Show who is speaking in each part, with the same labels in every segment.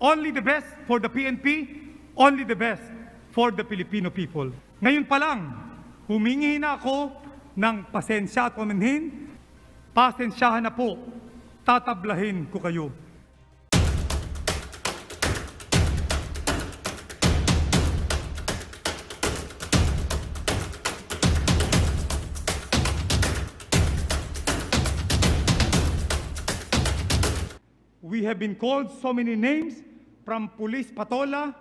Speaker 1: Only the best for the PNP, only the best for the Filipino people. Ngayon pa lang, humingi na ako ng pasensya at umanhin. Pasensyahan na po, tatablahin ko kayo. We have been called so many names from police patola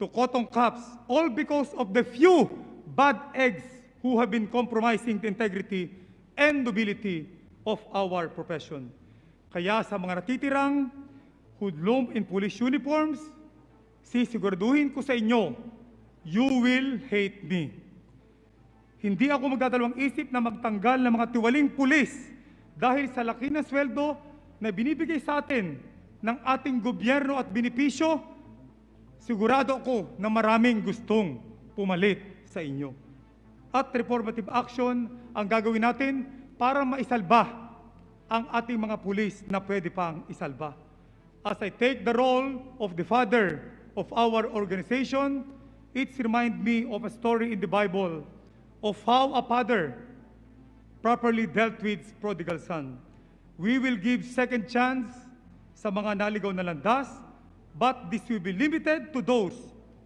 Speaker 1: to cotton cups, all because of the few bad eggs who have been compromising the integrity and nobility of our profession. Kaya sa mga natitirang hoodlum in police uniforms, sisiguraduhin ko sa inyo, you will hate me. Hindi ako magdadalawang isip na magtanggal ng mga tiwaling pulis dahil sa laki ng sweldo na binibigay sa atin ng ating gobyerno at benepisyo, sigurado ako na maraming gustong pumalit sa inyo. At reformative action ang gagawin natin para maisalba ang ating mga pulis na pwede pang isalba. As I take the role of the father of our organization, it reminds me of a story in the Bible of how a father properly dealt with prodigal son. We will give second chance sa mga naligaw na landas, but this will be limited to those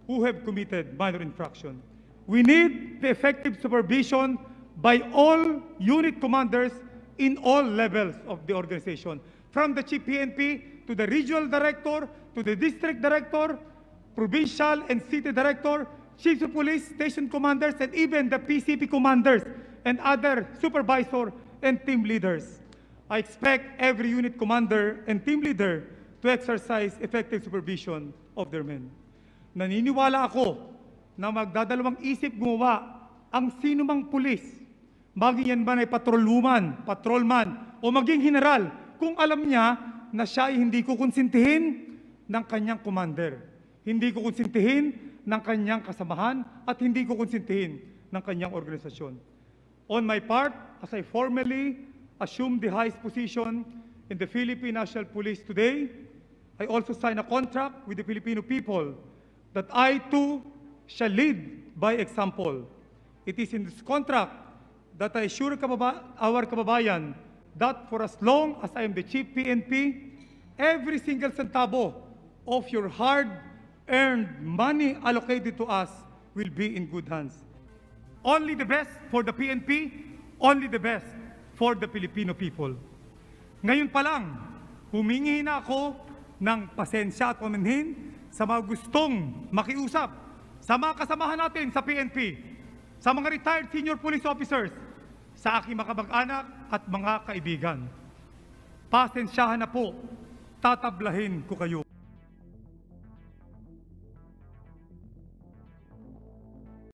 Speaker 1: who have committed minor infraction. We need the effective supervision by all unit commanders in all levels of the organization, from the chief PNP to the regional director, to the district director, provincial and city director, chiefs of police, station commanders, and even the PCP commanders and other supervisor and team leaders. I expect every unit commander and team leader to exercise effective supervision of their men. Naniniwala ako na magdadalawang isip gumawa ang sinumang pulis, maging yan ba ay patrolman, patrolman, o maging general, kung alam niya na siya ay hindi kukonsintihin ng kanyang commander, hindi kukonsintihin ng kanyang kasamahan at hindi kukonsintihin ng kanyang organisasyon. On my part, as I formally assumed the highest position in the Philippine National Police today. I also signed a contract with the Filipino people that I too shall lead by example. It is in this contract that I assure our kababayan that for as long as I am the chief PNP, every single centavo of your hard-earned money allocated to us will be in good hands. Only the best for the PNP, only the best for the Filipino people. Ngayon pa lang, humingi na ako ng pasensya at uminhin sa mga gustong makiusap sa mga kasamahan natin sa PNP, sa mga retired senior police officers, sa aking makamag-anak at mga kaibigan. Pasensyahan na po, tatablahin ko kayo.